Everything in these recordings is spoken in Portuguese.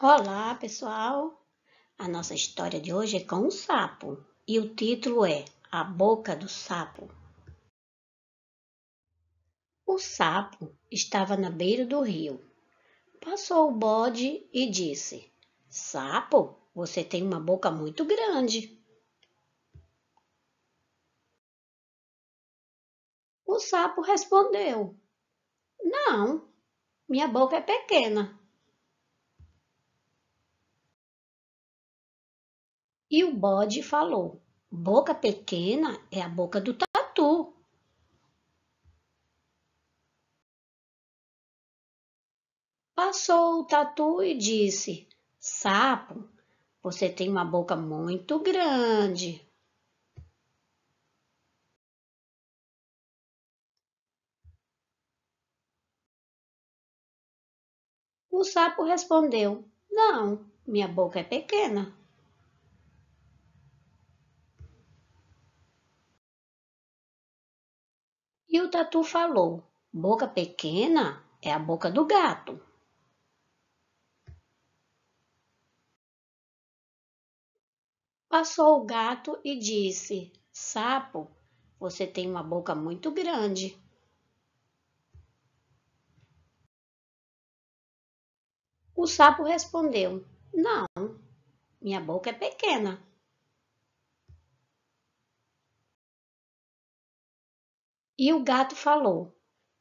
Olá, pessoal! A nossa história de hoje é com um sapo e o título é A Boca do Sapo. O sapo estava na beira do rio. Passou o bode e disse: Sapo, você tem uma boca muito grande. O sapo respondeu: Não, minha boca é pequena E o bode falou: Boca pequena é a boca do tatu. Passou o tatu e disse: Sapo, você tem uma boca muito grande. O sapo respondeu: Não, minha boca é pequena. E o tatu falou: Boca pequena é a boca do gato. Passou o gato e disse: Sapo, você tem uma boca muito grande. O sapo respondeu: Não, minha boca é pequena. E o gato falou: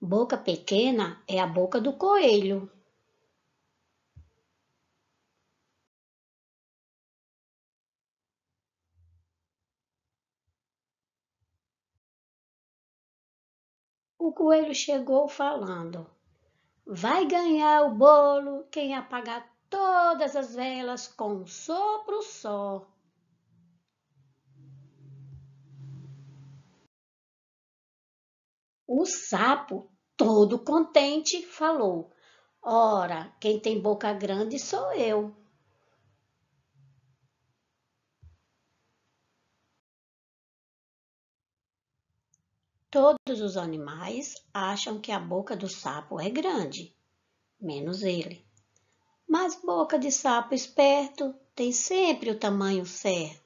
Boca pequena é a boca do coelho. O coelho chegou falando: Vai ganhar o bolo quem apagar todas as velas com um sopro só. O sapo, todo contente, falou: Ora, quem tem boca grande sou eu. Todos os animais acham que a boca do sapo é grande, menos ele. Mas boca de sapo esperto tem sempre o tamanho certo.